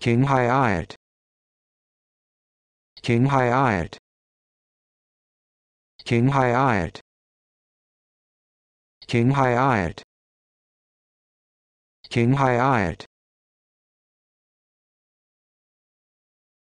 King Hyatt. King Hyatt. King Hyatt. King Hyatt. King Hyatt.